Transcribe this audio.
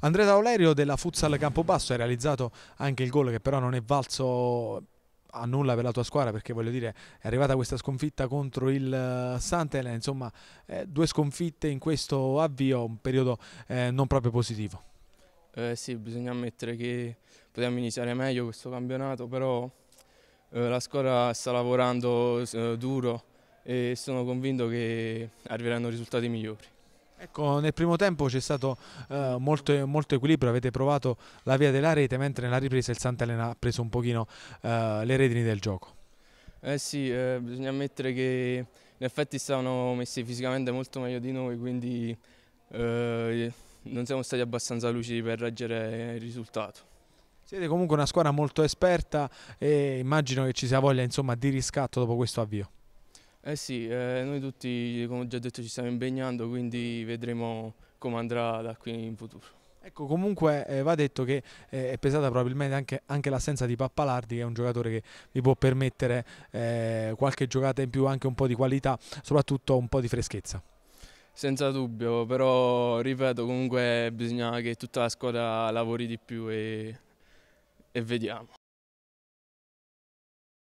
Andrea Taulerio della Futsal Campobasso hai realizzato anche il gol che però non è valso a nulla per la tua squadra perché voglio dire è arrivata questa sconfitta contro il eh, Sant'Elena insomma eh, due sconfitte in questo avvio un periodo eh, non proprio positivo eh sì bisogna ammettere che potevamo iniziare meglio questo campionato però eh, la squadra sta lavorando eh, duro e sono convinto che arriveranno risultati migliori Ecco, nel primo tempo c'è stato eh, molto, molto, equilibrio, avete provato la via della rete, mentre nella ripresa il Sant'Elena ha preso un pochino eh, le redini del gioco. Eh sì, eh, bisogna ammettere che in effetti stavano messi fisicamente molto meglio di noi, quindi eh, non siamo stati abbastanza lucidi per reggere il risultato. Siete comunque una squadra molto esperta e immagino che ci sia voglia insomma, di riscatto dopo questo avvio. Eh sì, eh, noi tutti, come ho già detto, ci stiamo impegnando, quindi vedremo come andrà da qui in futuro. Ecco, comunque eh, va detto che eh, è pesata probabilmente anche, anche l'assenza di Pappalardi, che è un giocatore che vi può permettere eh, qualche giocata in più, anche un po' di qualità, soprattutto un po' di freschezza. Senza dubbio, però ripeto, comunque bisogna che tutta la squadra lavori di più e, e vediamo.